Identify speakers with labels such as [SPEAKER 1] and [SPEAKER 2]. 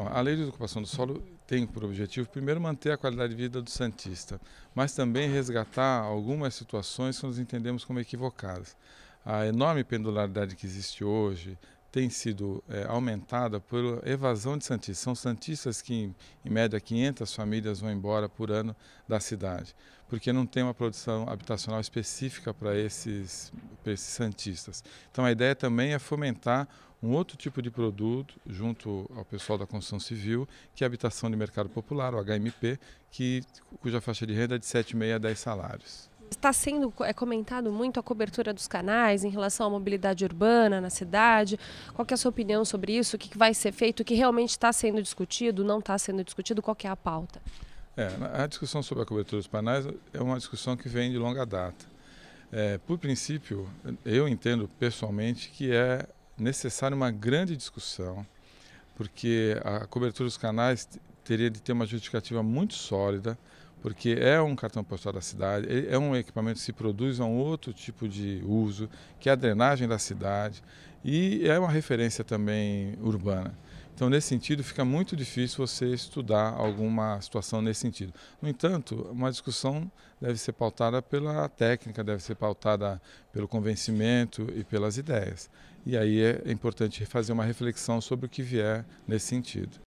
[SPEAKER 1] Então, a lei de ocupação do solo tem por objetivo, primeiro, manter a qualidade de vida do Santista, mas também resgatar algumas situações que nós entendemos como equivocadas. A enorme pendularidade que existe hoje tem sido é, aumentada por evasão de Santistas. São Santistas que, em, média, 500 famílias vão embora por ano da cidade, porque não tem uma produção habitacional específica para esses, esses Santistas. Então, a ideia também é fomentar um outro tipo de produto junto ao pessoal da construção civil, que é a habitação de mercado popular, o HMP, que, cuja faixa de renda é de 7,5 a 10 salários.
[SPEAKER 2] Está sendo é, comentado muito a cobertura dos canais em relação à mobilidade urbana na cidade. Qual é a sua opinião sobre isso? O que vai ser feito? O que realmente está sendo discutido? Não está sendo discutido? Qual é a pauta?
[SPEAKER 1] É, a discussão sobre a cobertura dos canais é uma discussão que vem de longa data. É, por princípio, eu entendo pessoalmente que é necessária uma grande discussão, porque a cobertura dos canais teria de ter uma justificativa muito sólida, porque é um cartão postal da cidade, é um equipamento que se produz a é um outro tipo de uso, que é a drenagem da cidade, e é uma referência também urbana. Então, nesse sentido, fica muito difícil você estudar alguma situação nesse sentido. No entanto, uma discussão deve ser pautada pela técnica, deve ser pautada pelo convencimento e pelas ideias. E aí é importante fazer uma reflexão sobre o que vier nesse sentido.